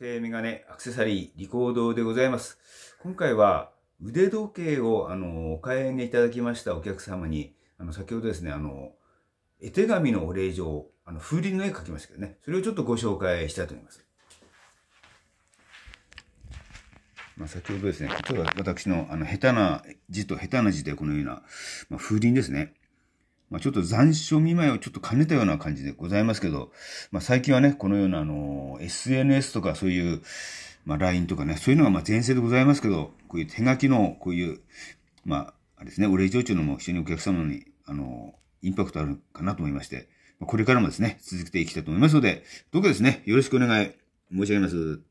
時計、メガネ、アクセサリー、リコードでございます。今回は腕時計をあのお買い上げいただきましたお客様に、あの先ほどですね、あの絵手紙のお礼状、あの風鈴の絵描きましたけどね、それをちょっとご紹介したいと思います。まあ、先ほどですね、例えば私のあの下手な字と下手な字でこのような、まあ、風鈴ですね。まあ、ちょっと残暑見舞いをちょっと兼ねたような感じでございますけど、まあ、最近はね、このようなあの、SNS とかそういう、まあ、LINE とかね、そういうのがま前世でございますけど、こういう手書きの、こういう、まあ、あれですね、お礼状中のも非常にお客様に、あの、インパクトあるかなと思いまして、これからもですね、続けていきたいと思いますので、どうかですね、よろしくお願い申し上げます。